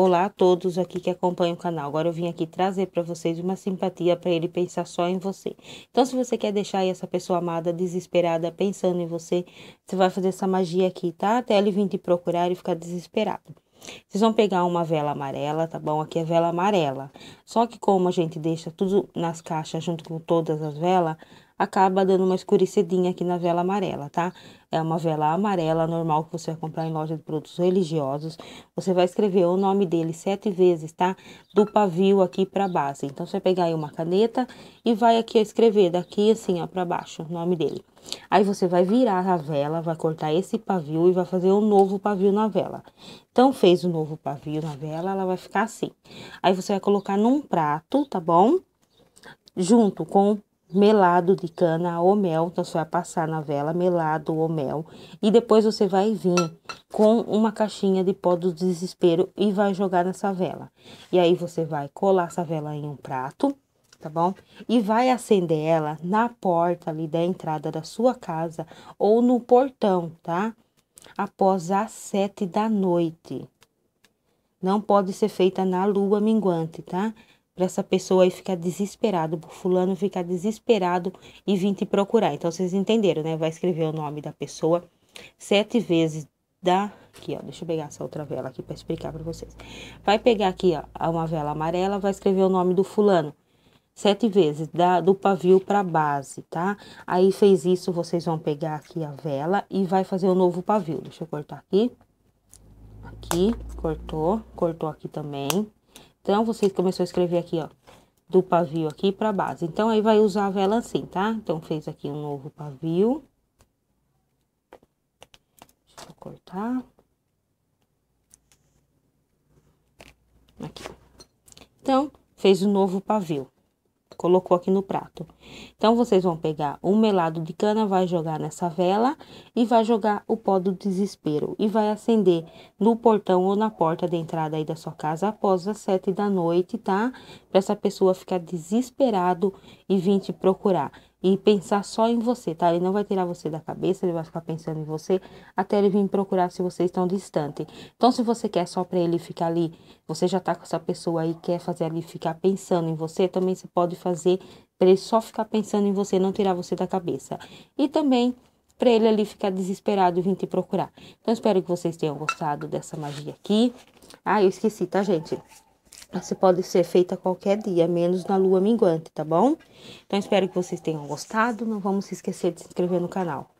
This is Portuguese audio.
Olá a todos aqui que acompanham o canal. Agora eu vim aqui trazer para vocês uma simpatia para ele pensar só em você. Então, se você quer deixar essa pessoa amada, desesperada, pensando em você, você vai fazer essa magia aqui, tá? Até ele vir te procurar e ficar desesperado. Vocês vão pegar uma vela amarela, tá bom? Aqui é vela amarela. Só que como a gente deixa tudo nas caixas junto com todas as velas, acaba dando uma escurecedinha aqui na vela amarela, tá? É uma vela amarela normal que você vai comprar em loja de produtos religiosos. Você vai escrever o nome dele sete vezes, tá? Do pavio aqui para base. Então, você vai pegar aí uma caneta e vai aqui escrever daqui assim, ó, para baixo, o nome dele. Aí você vai virar a vela, vai cortar esse pavio e vai fazer um novo pavio na vela. Então, fez o um novo pavio na vela, ela vai ficar assim. Aí você vai colocar num prato, tá bom? Junto com melado de cana ou mel, então você vai passar na vela melado ou mel, e depois você vai vir com uma caixinha de pó do desespero e vai jogar nessa vela. E aí você vai colar essa vela em um prato, tá bom? E vai acender ela na porta ali da entrada da sua casa ou no portão, tá? Após as sete da noite. Não pode ser feita na lua minguante, tá? para essa pessoa aí ficar desesperado, pro fulano ficar desesperado e vir te procurar. Então vocês entenderam, né? Vai escrever o nome da pessoa sete vezes da aqui, ó. Deixa eu pegar essa outra vela aqui para explicar para vocês. Vai pegar aqui, ó, uma vela amarela, vai escrever o nome do fulano sete vezes da do pavio para base, tá? Aí fez isso, vocês vão pegar aqui a vela e vai fazer o um novo pavio. Deixa eu cortar aqui. Aqui, cortou, cortou aqui também então, vocês começou a escrever aqui, ó, do pavio aqui para base. Então, aí vai usar a vela assim, tá? Então, fez aqui um novo pavio. Deixa eu cortar. Aqui. Então, fez um novo pavio colocou aqui no prato. Então, vocês vão pegar um melado de cana, vai jogar nessa vela e vai jogar o pó do desespero e vai acender no portão ou na porta de entrada aí da sua casa após as sete da noite, tá? Para essa pessoa ficar desesperado e vir te procurar e pensar só em você, tá? Ele não vai tirar você da cabeça, ele vai ficar pensando em você até ele vir procurar se vocês estão distante. Então, se você quer só para ele ficar ali, você já tá com essa pessoa aí, quer fazer ele ficar pensando em você, também você pode fazer para ele só ficar pensando em você, não tirar você da cabeça. E também para ele ali ficar desesperado e vir te procurar. Então, espero que vocês tenham gostado dessa magia aqui. Ah, eu esqueci, tá, gente? Você pode ser feita qualquer dia, menos na lua minguante, tá bom? Então, espero que vocês tenham gostado. Não vamos se esquecer de se inscrever no canal.